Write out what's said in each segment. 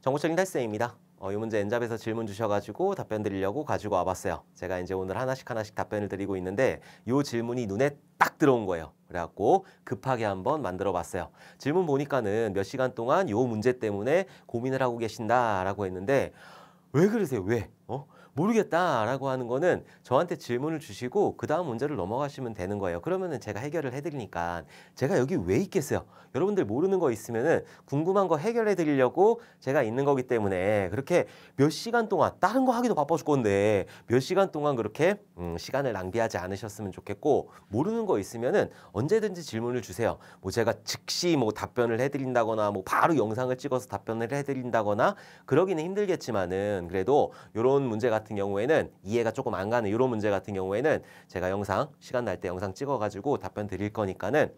전국적인 탈세입니다. 어, 이 문제 엔잡에서 질문 주셔가지고 답변 드리려고 가지고 와봤어요. 제가 이제 오늘 하나씩 하나씩 답변을 드리고 있는데 이 질문이 눈에 딱 들어온 거예요. 그래갖고 급하게 한번 만들어 봤어요. 질문 보니까는 몇 시간 동안 이 문제 때문에 고민을 하고 계신다라고 했는데 왜 그러세요? 왜? 어? 모르겠다라고 하는 거는 저한테 질문을 주시고 그 다음 문제를 넘어가시면 되는 거예요. 그러면은 제가 해결을 해드리니까 제가 여기 왜 있겠어요? 여러분들 모르는 거 있으면은 궁금한 거 해결해 드리려고 제가 있는 거기 때문에 그렇게 몇 시간 동안 다른 거 하기도 바빠 죽건데 몇 시간 동안 그렇게 음, 시간을 낭비하지 않으셨으면 좋겠고 모르는 거 있으면은 언제든지 질문을 주세요. 뭐 제가 즉시 뭐 답변을 해드린다거나 뭐 바로 영상을 찍어서 답변을 해드린다거나 그러기는 힘들겠지만은 그래도 이런 문제 같은 같은 경우에는 이해가 조금 안 가는 이런 문제 같은 경우에는 제가 영상 시간 날 때 영상 찍어가지고 답변 드릴 거니까는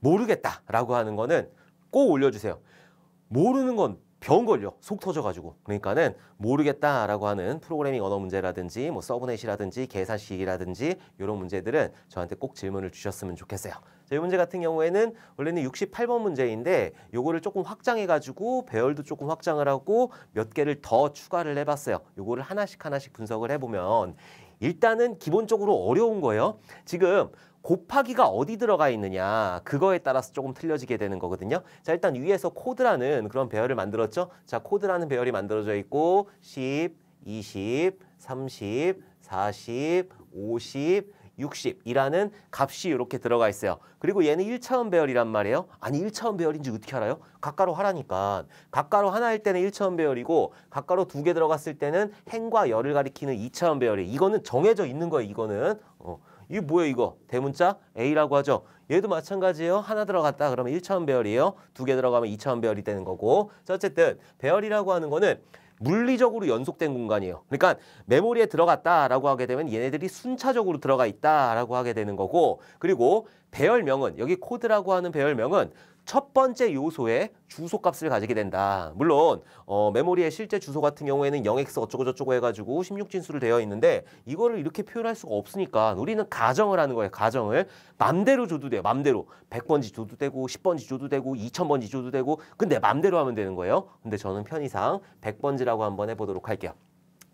모르겠다라고 하는 거는 꼭 올려주세요. 모르는 건 겨운 걸요. 속 터져가지고 그러니까는 모르겠다라고 하는 프로그래밍 언어 문제라든지 뭐 서브넷이라든지 계산식이라든지 이런 문제들은 저한테 꼭 질문을 주셨으면 좋겠어요. 자, 이 문제 같은 경우에는 원래는 68번 문제인데 요거를 조금 확장해가지고 배열도 조금 확장을 하고 몇 개를 더 추가를 해봤어요. 요거를 하나씩 하나씩 분석을 해보면 일단은 기본적으로 어려운 거예요. 지금 곱하기가 어디 들어가 있느냐 그거에 따라서 조금 틀려지게 되는 거거든요. 자 일단 위에서 코드라는 그런 배열을 만들었죠. 자 코드라는 배열이 만들어져 있고 10, 20, 30, 40, 50, 60이라는 값이 이렇게 들어가 있어요. 그리고 얘는 1차원 배열이란 말이에요. 아니 1차원 배열인지 어떻게 알아요? 가까로 하라니까. 가까로 하나일 때는 1차원 배열이고 가까로두 개 들어갔을 때는 행과 열을 가리키는 2차원 배열이 에요 이거는 정해져 있는 거예요. 이거는 이게 뭐예요 이거? 대문자 A라고 하죠. 얘도 마찬가지예요. 하나 들어갔다 그러면 1차원 배열이에요. 두 개 들어가면 2차원 배열이 되는 거고. 자, 어쨌든 배열이라고 하는 거는 물리적으로 연속된 공간이에요. 그러니까 메모리에 들어갔다라고 하게 되면 얘네들이 순차적으로 들어가 있다라고 하게 되는 거고 그리고 배열명은 여기 코드라고 하는 배열명은 첫 번째 요소의 주소 값을 가지게 된다. 물론 어, 메모리의 실제 주소 같은 경우에는 0x 어쩌고저쩌고 해가지고 16진수를 되어 있는데 이거를 이렇게 표현할 수가 없으니까 우리는 가정을 하는 거예요. 가정을 맘대로 줘도 돼요. 맘대로 100번지 줘도 되고 10번지 줘도 되고 2000번지 줘도 되고 근데 맘대로 하면 되는 거예요. 근데 저는 편의상 100번지라고 한번 해보도록 할게요.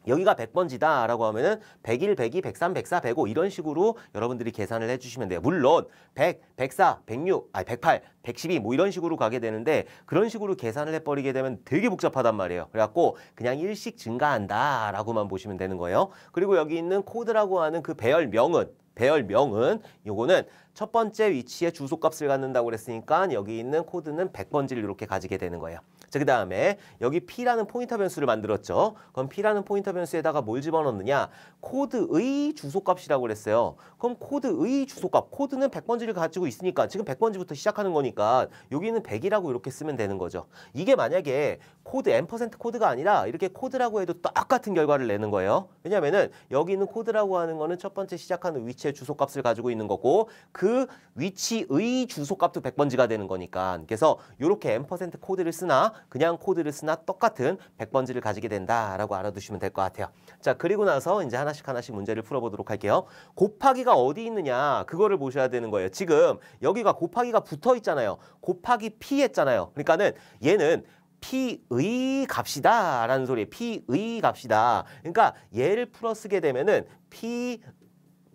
여기가 100번지다 라고 하면은 101, 102, 103, 104, 105 이런 식으로 여러분들이 계산을 해주시면 돼요. 물론 100, 104, 106, 아니 108, 112 뭐 이런 식으로 가게 되는데 그런 식으로 계산을 해버리게 되면 되게 복잡하단 말이에요. 그래갖고 그냥 일씩 증가한다 라고만 보시면 되는 거예요. 그리고 여기 있는 코드라고 하는 그 배열명은 배열명은 요거는 첫 번째 위치에 주소값을 갖는다고 그랬으니까 여기 있는 코드는 100번지를 이렇게 가지게 되는 거예요. 자, 그 다음에 여기 P라는 포인터 변수를 만들었죠. 그럼 P라는 포인터 변수에다가 뭘 집어넣느냐? 코드의 주소값이라고 그랬어요. 그럼 코드의 주소값, 코드는 100번지를 가지고 있으니까 지금 100번지부터 시작하는 거니까 여기는 100이라고 이렇게 쓰면 되는 거죠. 이게 만약에 코드 m% 코드가 아니라 이렇게 코드라고 해도 똑같은 결과를 내는 거예요. 왜냐면은 여기 있는 코드라고 하는 거는 첫 번째 시작하는 위치 위치의 주소값을 가지고 있는 거고 그 위치의 주소값도 100번지가 되는 거니까 그래서 이렇게 n% 코드를 쓰나 그냥 코드를 쓰나 똑같은 100번지를 가지게 된다라고 알아두시면 될 것 같아요. 자 그리고 나서 이제 하나씩 하나씩 문제를 풀어보도록 할게요. 곱하기가 어디 있느냐 그거를 보셔야 되는 거예요. 지금 여기가 곱하기가 붙어 있잖아요. 곱하기 p 했잖아요. 그러니까는 얘는 P의 갑시다 라는 소리에 P의 갑시다 그러니까 얘를 풀어 쓰게 되면은 p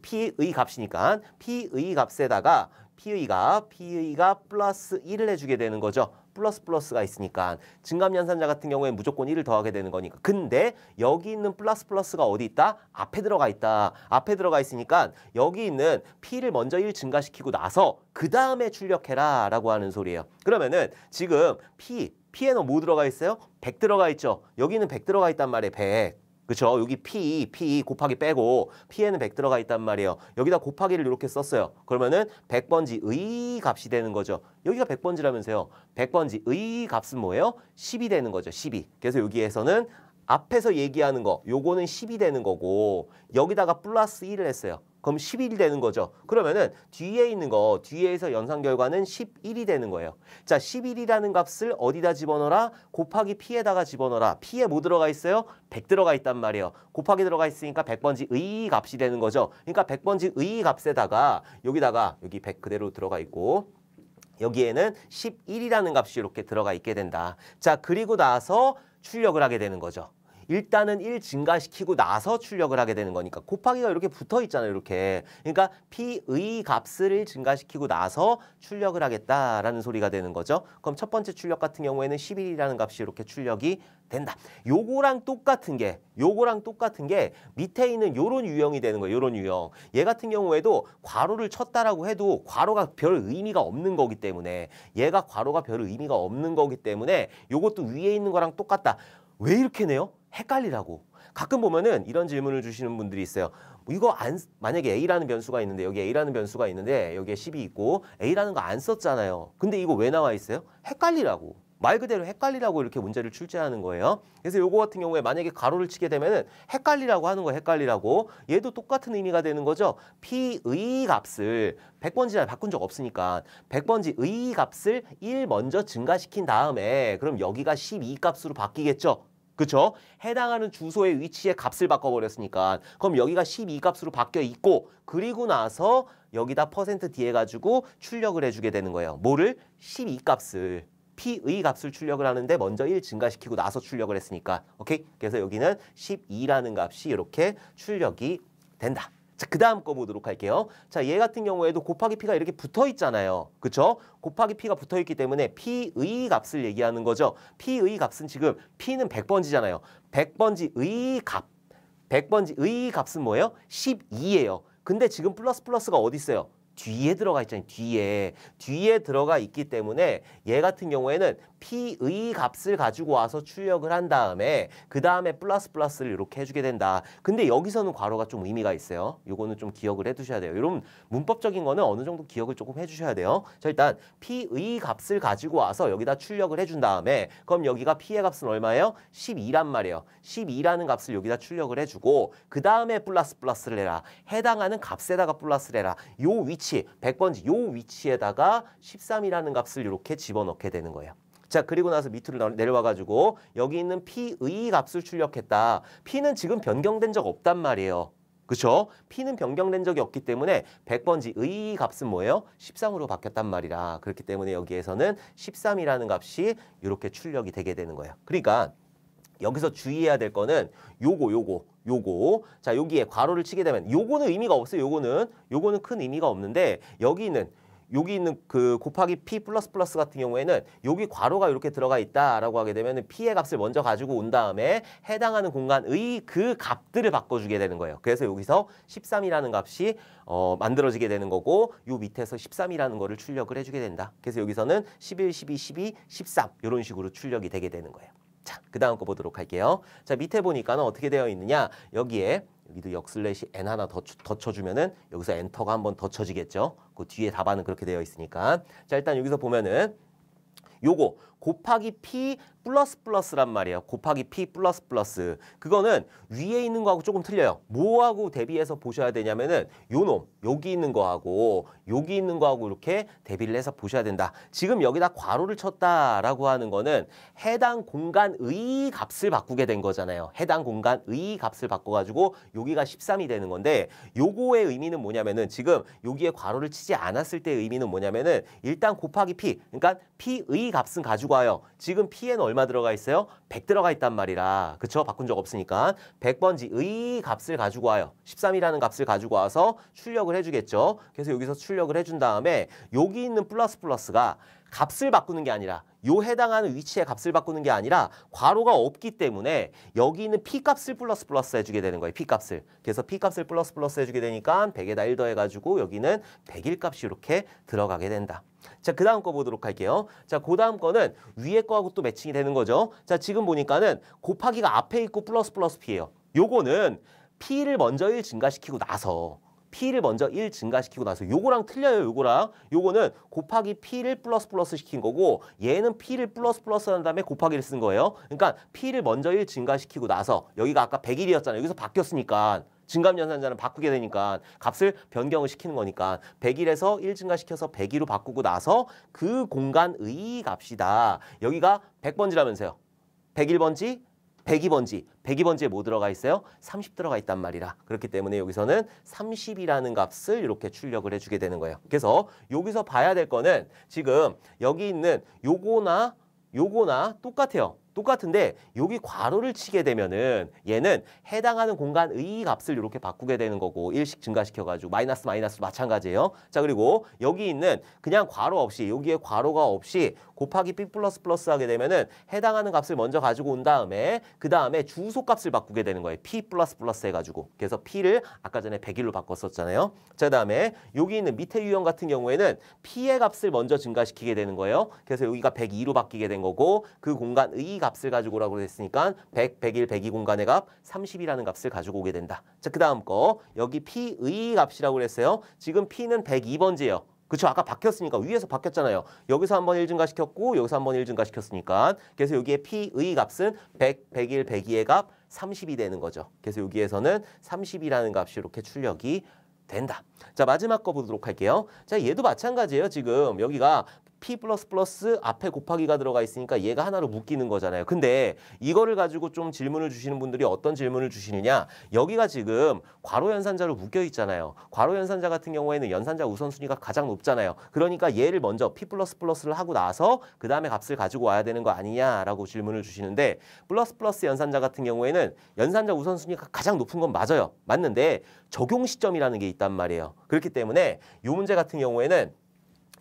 P의 값이니까 P의 값에다가 P의 가 P의 가 플러스 1을 해주게 되는 거죠. 플러스 플러스가 있으니까 증감연산자 같은 경우에 무조건 1을 더하게 되는 거니까 근데 여기 있는 플러스 플러스가 어디 있다? 앞에 들어가 있다. 앞에 들어가 있으니까 여기 있는 P를 먼저 1 증가시키고 나서 그 다음에 출력해라 라고 하는 소리예요. 그러면은 지금 P, P에는 뭐 들어가 있어요? 100 들어가 있죠. 여기는 100 들어가 있단 말이에요. 100. 그렇죠? 여기 P, P 곱하기 빼고 P에는 100 들어가 있단 말이에요. 여기다 곱하기를 이렇게 썼어요. 그러면은 100번지의 값이 되는 거죠. 여기가 100번지라면서요. 100번지의 값은 뭐예요? 10이 되는 거죠. 12. 그래서 여기에서는 앞에서 얘기하는 거 요거는 10이 되는 거고 여기다가 플러스 1을 했어요. 그럼 10일이 되는 거죠. 그러면은 뒤에 있는 거 뒤에서 연산 결과는 11이 되는 거예요. 자 11이라는 값을 어디다 집어넣어라? 곱하기 P에다가 집어넣어라. P에 뭐 들어가 있어요? 100 들어가 있단 말이에요. 곱하기 들어가 있으니까 100번지 의 값이 되는 거죠. 그러니까 100번지 의 값에다가 여기다가 여기 100 그대로 들어가 있고 여기에는 11이라는 값이 이렇게 들어가 있게 된다. 자 그리고 나서 출력을 하게 되는 거죠. 일단은 1 증가시키고 나서 출력을 하게 되는 거니까 곱하기가 이렇게 붙어 있잖아요. 이렇게. 그러니까 P의 값을 증가시키고 나서 출력을 하겠다라는 소리가 되는 거죠. 그럼 첫 번째 출력 같은 경우에는 11이라는 값이 이렇게 출력이 된다. 요거랑 똑같은 게 요거랑 똑같은 게 밑에 있는 요런 유형이 되는 거예요. 요런 유형. 얘 같은 경우에도 괄호를 쳤다라고 해도 괄호가 별 의미가 없는 거기 때문에 얘가 괄호가 별 의미가 없는 거기 때문에 요것도 위에 있는 거랑 똑같다. 왜 이렇게 내요? 헷갈리라고. 가끔 보면은 이런 질문을 주시는 분들이 있어요. 이거 안 만약에 A라는 변수가 있는데 여기 A라는 변수가 있는데 여기에 10이 있고 A라는 거 안 썼잖아요. 근데 이거 왜 나와 있어요? 헷갈리라고. 말 그대로 헷갈리라고 이렇게 문제를 출제하는 거예요. 그래서 요거 같은 경우에 만약에 가로를 치게 되면은 헷갈리라고 하는 거 헷갈리라고 얘도 똑같은 의미가 되는 거죠. P의 값을 100번지나 바꾼 적 없으니까 100번지 의 값을 1 먼저 증가시킨 다음에 그럼 여기가 12 값으로 바뀌겠죠. 그렇죠? 해당하는 주소의 위치에 값을 바꿔버렸으니까 그럼 여기가 12 값으로 바뀌어 있고 그리고 나서 여기다 퍼센트 뒤에 가지고 출력을 해주게 되는 거예요. 뭐를? 12 값을. P의 값을 출력을 하는데 먼저 1 증가시키고 나서 출력을 했으니까 오케이? 그래서 여기는 12라는 값이 이렇게 출력이 된다. 자, 그 다음 거 보도록 할게요. 자, 얘 같은 경우에도 곱하기 P가 이렇게 붙어 있잖아요. 그쵸? 곱하기 P가 붙어 있기 때문에 P의 값을 얘기하는 거죠. P의 값은 지금 P는 100번지잖아요. 100번지의 값. 100번지의 값은 뭐예요? 12예요. 근데 지금 플러스 플러스가 어디 있어요? 뒤에 들어가 있잖아요. 뒤에. 뒤에 들어가 있기 때문에 얘 같은 경우에는 P의 값을 가지고 와서 출력을 한 다음에 그 다음에 플러스 플러스를 이렇게 해주게 된다. 근데 여기서는 괄호가 좀 의미가 있어요. 요거는 좀 기억을 해두셔야 돼요. 여러분 문법적인 거는 어느 정도 기억을 조금 해주셔야 돼요. 자 일단 P의 값을 가지고 와서 여기다 출력을 해준 다음에 그럼 여기가 P의 값은 얼마예요? 12란 말이에요. 12라는 값을 여기다 출력을 해주고 그 다음에 플러스 플러스를 해라. 해당하는 값에다가 플러스를 해라. 요 위치, 100번지 요 위치에다가 13이라는 값을 이렇게 집어넣게 되는 거예요. 자 그리고 나서 밑으로 내려와가지고 여기 있는 P의 e 값을 출력했다. P는 지금 변경된 적 없단 말이에요. 그렇죠? P는 변경된 적이 없기 때문에 100번지 의 e 값은 뭐예요? 13으로 바뀌었단 말이라. 그렇기 때문에 여기에서는 13이라는 값이 이렇게 출력이 되게 되는 거예요. 그러니까 여기서 주의해야 될 거는 요거 요거 요거 자 여기에 괄호를 치게 되면 요거는 의미가 없어요. 요거는 요거는 큰 의미가 없는데 여기 있는 여기 있는 그 곱하기 p 플러스 플러스 같은 경우에는 여기 괄호가 이렇게 들어가 있다라고 하게 되면 은 p의 값을 먼저 가지고 온 다음에 해당하는 공간의 그 값들을 바꿔주게 되는 거예요. 그래서 여기서 13이라는 값이 어, 만들어지게 되는 거고 요 밑에서 13이라는 거를 출력을 해주게 된다. 그래서 여기서는 11, 12, 12, 13 이런 식으로 출력이 되게 되는 거예요. 자, 그 다음 거 보도록 할게요. 자, 밑에 보니까 는 어떻게 되어 있느냐. 여기에 여기도 역슬래시 n 하나 더, 더 쳐주면은 여기서 엔터가 한 번 더 쳐지겠죠. 그 뒤에 답안은 그렇게 되어 있으니까. 자 일단 여기서 보면은 요거 곱하기 p 플러스 플러스란 말이에요. 곱하기 p 플러스 플러스. 그거는 위에 있는 거하고 조금 틀려요. 뭐하고 대비해서 보셔야 되냐면은 요놈 여기 있는 거하고 여기 있는 거하고 이렇게 대비를 해서 보셔야 된다. 지금 여기다 괄호를 쳤다라고 하는 거는 해당 공간의 값을 바꾸게 된 거잖아요. 해당 공간의 값을 바꿔가지고 여기가 13이 되는 건데 요거의 의미는 뭐냐면은 지금 여기에 괄호를 치지 않았을 때의 의미는 뭐냐면은 일단 곱하기 p 그러니까 p의 값은 가지고 봐요. 지금 P에는 얼마 들어가 있어요? 100 들어가 있단 말이라. 그쵸? 바꾼 적 없으니까. 100번지의 값을 가지고 와요. 13이라는 값을 가지고 와서 출력을 해주겠죠. 그래서 여기서 출력을 해준 다음에 여기 있는 플러스 플러스가 값을 바꾸는 게 아니라 요 해당하는 위치의 값을 바꾸는 게 아니라 괄호가 없기 때문에 여기 있는 P값을 플러스 플러스 해주게 되는 거예요. P값을. 그래서 P값을 플러스 플러스 해주게 되니까 100에다 1 더해가지고 여기는 100일 값이 이렇게 들어가게 된다. 자, 그 다음 거 보도록 할게요. 자, 그 다음 거는 위에 거하고 또 매칭이 되는 거죠. 자, 지금 보니까는 곱하기가 앞에 있고 플러스 플러스 P예요. 요거는 P를 먼저 1 증가시키고 나서 P를 먼저 1 증가시키고 나서 요거랑 틀려요. 요거랑 요거는 곱하기 P를 플러스 플러스 시킨 거고 얘는 P를 플러스 플러스 한 다음에 곱하기를 쓴 거예요. 그러니까 P를 먼저 1 증가시키고 나서 여기가 아까 100일이었잖아요. 여기서 바뀌었으니까 증감 연산자는 바꾸게 되니까 값을 변경을 시키는 거니까 100일에서 1 증가시켜서 102로 바꾸고 나서 그 공간의 값이다. 여기가 100번지라면서요. 101번지, 102번지, 102번지에 뭐 들어가 있어요? 30 들어가 있단 말이라. 그렇기 때문에 여기서는 30이라는 값을 이렇게 출력을 해주게 되는 거예요. 그래서 여기서 봐야 될 거는 지금 여기 있는 요거나 요거나 똑같아요. 똑같은데 여기 괄호를 치게 되면은 얘는 해당하는 공간의 값을 이렇게 바꾸게 되는 거고 일씩 증가시켜가지고 마이너스 마이너스 마찬가지예요. 자 그리고 여기 있는 그냥 괄호 없이 여기에 괄호가 없이 곱하기 b 플러스 플러스 하게 되면은 해당하는 값을 먼저 가지고 온 다음에 그 다음에 주소값을 바꾸게 되는 거예요. p 플러스 플러스 해가지고 그래서 p를 아까 전에 100일로 바꿨었잖아요. 자 다음에 여기 있는 밑에 유형 같은 경우에는 p의 값을 먼저 증가시키게 되는 거예요. 그래서 여기가 102로 바뀌게 된 거고 그 공간의 값 값을 가지고 오라고 했으니까 100, 101, 102 공간의 값 30이라는 값을 가지고 오게 된다. 자, 그 다음 거 여기 P의 값이라고 그랬어요. 지금 P는 102번지예요. 그렇죠 아까 바뀌었으니까 위에서 바뀌었잖아요 여기서 한번 1증가 시켰고 여기서 한번 1증가 시켰으니까 그래서 여기에 P의 값은 100, 101, 102의 값 30이 되는 거죠 그래서 여기에서는 30이라는 값이 이렇게 출력이 된다. 자 마지막 거 보도록 할게요. 자 얘도 마찬가지예요. 지금 여기가 P++ 앞에 곱하기가 들어가 있으니까 얘가 하나로 묶이는 거잖아요. 근데 이거를 가지고 좀 질문을 주시는 분들이 어떤 질문을 주시느냐 여기가 지금 괄호 연산자로 묶여 있잖아요. 괄호 연산자 같은 경우에는 연산자 우선순위가 가장 높잖아요. 그러니까 얘를 먼저 P++를 하고 나서 그 다음에 값을 가지고 와야 되는 거 아니냐라고 질문을 주시는데 플러스 플러스 연산자 같은 경우에는 연산자 우선순위가 가장 높은 건 맞아요. 맞는데 적용 시점이라는 게 있단 말이에요. 그렇기 때문에 이 문제 같은 경우에는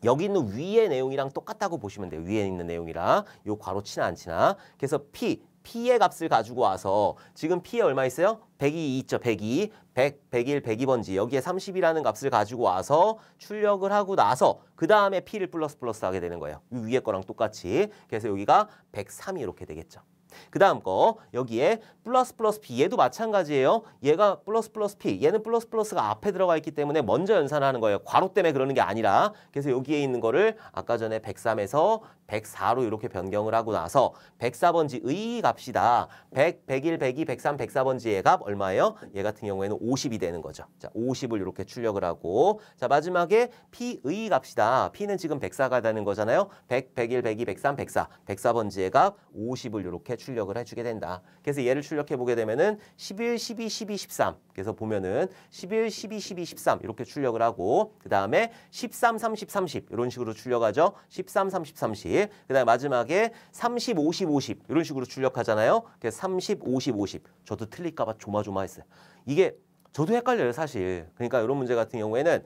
여기 있는 위의 내용이랑 똑같다고 보시면 돼요. 위에 있는 내용이랑 요 괄호 치나 안 치나. 그래서 P, P의 값을 가지고 와서 지금 P에 얼마 있어요? 102 있죠. 102, 100, 101, 102번지 여기에 30이라는 값을 가지고 와서 출력을 하고 나서 그 다음에 P를 플러스 플러스 하게 되는 거예요. 위에 거랑 똑같이. 그래서 여기가 103이 이렇게 되겠죠. 그 다음 거 여기에 플러스 플러스 b 얘도 마찬가지예요. 얘가 플러스 플러스 P, 얘는 플러스 플러스가 앞에 들어가 있기 때문에 먼저 연산하는 거예요. 괄호 때문에 그러는 게 아니라 그래서 여기에 있는 거를 아까 전에 103에서 104로 이렇게 변경을 하고 나서 104번지의 갑시다 100, 101, 102, 103, 104번지의 값 얼마예요? 얘 같은 경우에는 50이 되는 거죠. 자, 50을 이렇게 출력을 하고 자 마지막에 P의 갑시다 P는 지금 104가 되는 거잖아요. 100, 101, 102, 103, 104, 104번지의 값 50을 이렇게 출력을 해주게 된다. 그래서 얘를 출력해 보게 되면은 11, 12, 12, 13 그래서 보면은 11, 12, 12, 13 이렇게 출력을 하고 그 다음에 13, 30, 30 이런 식으로 출력하죠. 13, 30, 30. 그 다음에 마지막에 30, 50, 50 이런 식으로 출력하잖아요. 그래서 30, 50, 50. 저도 틀릴까 봐 조마조마했어요. 이게 저도 헷갈려요 사실. 그러니까 이런 문제 같은 경우에는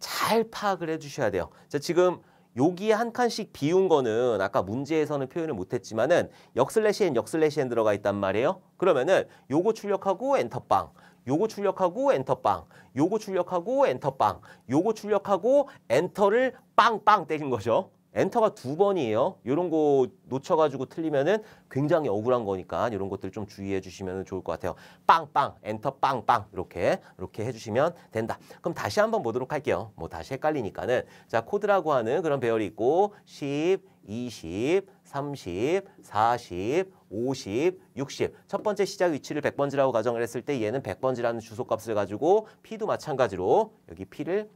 잘 파악을 해주셔야 돼요. 자 지금 여기에 한 칸씩 비운 거는 아까 문제에서는 표현을 못했지만은 역슬래시 엔 역슬래시 엔 들어가 있단 말이에요. 그러면은 요거 출력하고 엔터빵 요거 출력하고 엔터빵 요거 출력하고 엔터빵 요거 출력하고 엔터를 빵빵 때린 거죠. 엔터가 두 번이에요. 이런 거 놓쳐가지고 틀리면은 굉장히 억울한 거니까 이런 것들 좀 주의해 주시면 좋을 것 같아요. 빵빵 엔터 빵빵 이렇게 이렇게 해주시면 된다. 그럼 다시 한번 보도록 할게요. 뭐 다시 헷갈리니까는 자 코드라고 하는 그런 배열이 있고 10, 20, 30, 40, 50, 60. 첫 번째 시작 위치를 100번지라고 가정을 했을 때 얘는 100번지라는 주소값을 가지고 P도 마찬가지로 여기 P를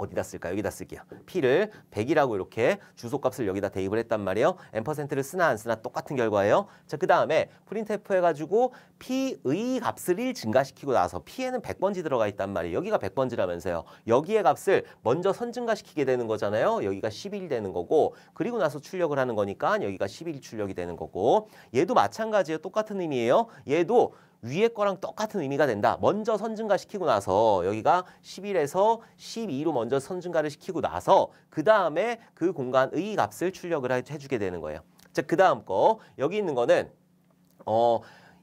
어디다 쓸까? 여기다 쓸게요. P를 100이라고 이렇게 주소값을 여기다 대입을 했단 말이에요. 엠퍼센트를 쓰나 안 쓰나 똑같은 결과예요. 자, 그 다음에 프린트프 해가지고 P의 값을 1 증가시키고 나서 P에는 100번지 들어가 있단 말이에요. 여기가 100번지라면서요. 여기의 값을 먼저 선 증가시키게 되는 거잖아요. 여기가 11 되는 거고 그리고 나서 출력을 하는 거니까 여기가 11 출력이 되는 거고 얘도 마찬가지예요. 똑같은 의미예요. 얘도 위에 거랑 똑같은 의미가 된다. 먼저 선증가 시키고 나서 여기가 11에서 12로 먼저 선증가를 시키고 나서 그 다음에 그 공간의 값을 출력을 해주게 되는 거예요. 자, 그 다음 거 여기 있는 거는 어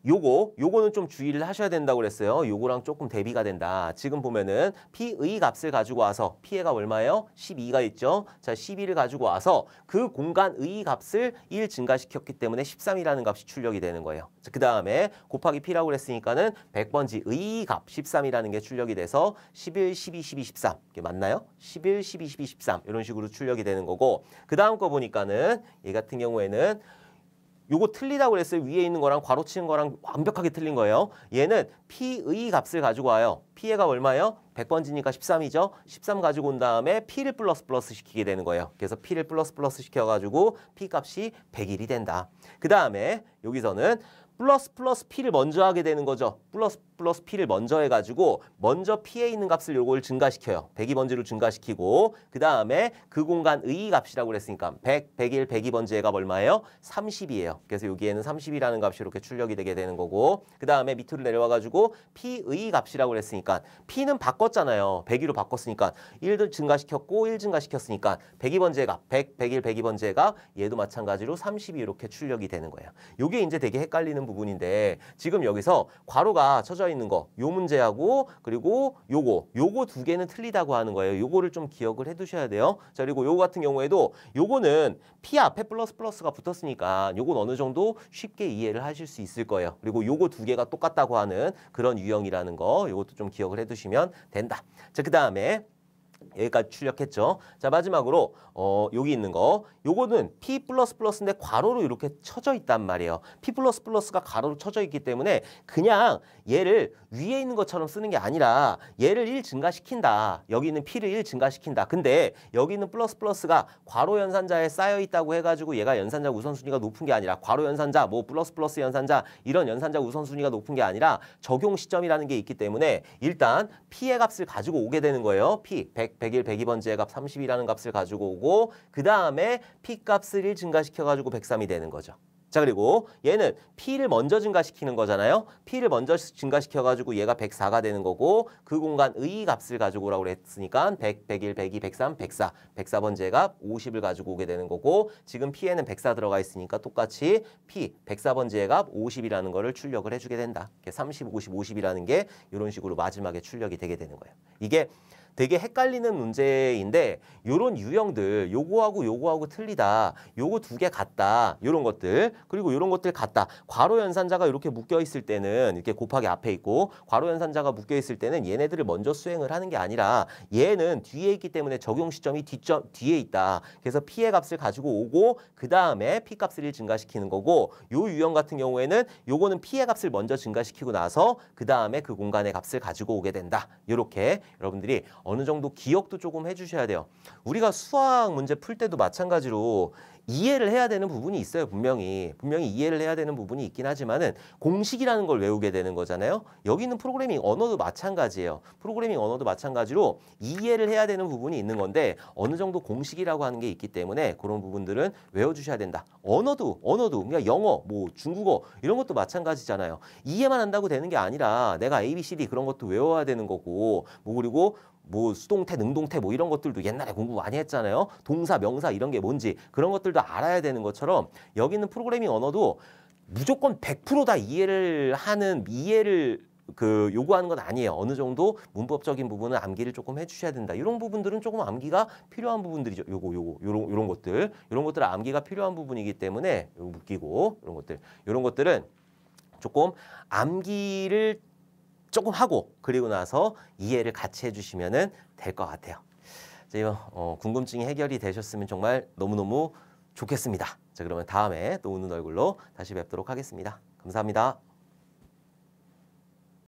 요거, 요거는 좀 주의를 하셔야 된다고 그랬어요. 요거랑 조금 대비가 된다. 지금 보면은 P의 e 값을 가지고 와서 P가 얼마예요? 12가 있죠. 자, 12를 가지고 와서 그 공간의 e 값을 1 증가시켰기 때문에 13이라는 값이 출력이 되는 거예요. 그 다음에 곱하기 P라고 그랬으니까는 100번지의 e 값 13이라는 게 출력이 돼서 11, 12, 12, 13 이게 맞나요? 11, 12, 12, 13 이런 식으로 출력이 되는 거고 그 다음 거 보니까는 얘 같은 경우에는 요거 틀리다고 그랬어요. 위에 있는 거랑 괄호 치는 거랑 완벽하게 틀린 거예요. 얘는 P의 값을 가지고 와요. P의 값 얼마예요? 100번지니까 13이죠. 13 가지고 온 다음에 P를 플러스 플러스 시키게 되는 거예요. 그래서 P를 플러스 플러스 시켜가지고 P 값이 101이 된다. 그 다음에 여기서는 플러스 플러스 P를 먼저 하게 되는 거죠. 플러스 플러스 P를 먼저 해가지고 먼저 P에 있는 값을 요걸 증가시켜요. 102번지로 증가시키고 그 다음에 그 공간의 값이라고 그랬으니까 100, 101, 102번지의 값 얼마예요? 30이에요. 그래서 여기에는 30이라는 값이 이렇게 출력이 되게 되는 거고 그 다음에 밑으로 내려와가지고 P의 값이라고 그랬으니까 P는 바꿨잖아요. 102로 바꿨으니까 1도 증가시켰고 1 증가시켰으니까 102번지의 값, 100, 101, 102번지의 값 얘도 마찬가지로 30이 이렇게 출력이 되는 거예요. 이게 이제 되게 헷갈리는 부분인데 지금 여기서 괄호가 쳐져 틀져 있는 거, 요 문제하고 그리고 요거, 요거 두 개는 틀리다고 하는 거예요. 요거를 좀 기억을 해두셔야 돼요. 자, 그리고 요거 같은 경우에도 요거는 P 앞에 플러스 플러스가 붙었으니까 요건 어느 정도 쉽게 이해를 하실 수 있을 거예요. 그리고 요거 두 개가 똑같다고 하는 그런 유형이라는 거, 요것도 좀 기억을 해두시면 된다. 자, 그 다음에 여기까지 출력했죠. 자 마지막으로 어, 여기 있는 거 요거는 p 플러스 플러스 인데 괄호로 이렇게 쳐져 있단 말이에요. p 플러스 플러스 가 괄호로 쳐져 있기 때문에 그냥 얘를 위에 있는 것처럼 쓰는 게 아니라 얘를 1 증가시킨다. 여기 있는 P를 1 증가시킨다. 근데 여기 있는 플러스 플러스가 괄호 연산자에 쌓여 있다고 해가지고 얘가 연산자 우선순위가 높은 게 아니라 괄호 연산자 뭐 플러스 플러스 연산자 이런 연산자 우선순위가 높은 게 아니라 적용 시점이라는 게 있기 때문에 일단 P의 값을 가지고 오게 되는 거예요. P 100 100, 101, 102번지의 값 30이라는 값을 가지고 오고 그 다음에 P값을 1 증가시켜가지고 103이 되는 거죠. 자 그리고 얘는 P를 먼저 증가시키는 거잖아요. P를 먼저 증가시켜가지고 얘가 104가 되는 거고 그 공간의 값을 가지고 오라고 그랬으니까 100, 101, 102, 103, 104. 104번째 값 50을 가지고 오게 되는 거고 지금 P에는 104 들어가 있으니까 똑같이 P, 104번째 값 50이라는 거를 출력을 해주게 된다. 30, 50, 50이라는 게 이런 식으로 마지막에 출력이 되게 되는 거예요. 이게 되게 헷갈리는 문제인데 요런 유형들 요거하고 요거하고 틀리다 요거 두 개 같다 요런 것들 그리고 요런 것들 같다 괄호 연산자가 이렇게 묶여 있을 때는 이렇게 곱하기 앞에 있고 괄호 연산자가 묶여 있을 때는 얘네들을 먼저 수행을 하는 게 아니라 얘는 뒤에 있기 때문에 적용 시점이 뒤점 뒤에 있다 그래서 피의 값을 가지고 오고 그 다음에 피 값을 증가시키는 거고 요 유형 같은 경우에는 요거는 피의 값을 먼저 증가시키고 나서 그 다음에 그 공간의 값을 가지고 오게 된다 요렇게 여러분들이 어느 정도 기억도 조금 해주셔야 돼요. 우리가 수학 문제 풀 때도 마찬가지로 이해를 해야 되는 부분이 있어요 분명히 분명히 이해를 해야 되는 부분이 있긴 하지만은 공식이라는 걸 외우게 되는 거잖아요 여기 있는 프로그래밍 언어도 마찬가지예요 프로그래밍 언어도 마찬가지로 이해를 해야 되는 부분이 있는 건데 어느 정도 공식이라고 하는 게 있기 때문에 그런 부분들은 외워주셔야 된다 언어도 언어도 그러니까 영어 뭐 중국어 이런 것도 마찬가지잖아요 이해만 한다고 되는 게 아니라 내가 A, B, C, D 그런 것도 외워야 되는 거고 뭐 그리고 뭐 수동태, 능동태 뭐 이런 것들도 옛날에 공부 많이 했잖아요. 동사, 명사 이런 게 뭔지 그런 것들도 알아야 되는 것처럼 여기 있는 프로그래밍 언어도 무조건 100%다 이해를 하는 이해를 그 요구하는 건 아니에요. 어느 정도 문법적인 부분은 암기를 조금 해주셔야 된다. 이런 부분들은 조금 암기가 필요한 부분들이죠. 요거 요거 요런 요런 것들 요런 것들 은 암기가 필요한 부분이기 때문에 요거 묶이고 요런 것들 요런 것들은 조금 암기를 조금 하고 그리고 나서 이해를 같이 해주시면 될 것 같아요. 이제 어, 궁금증이 해결이 되셨으면 정말 너무너무 좋겠습니다. 자 그러면 다음에 또 웃는 얼굴로 다시 뵙도록 하겠습니다. 감사합니다.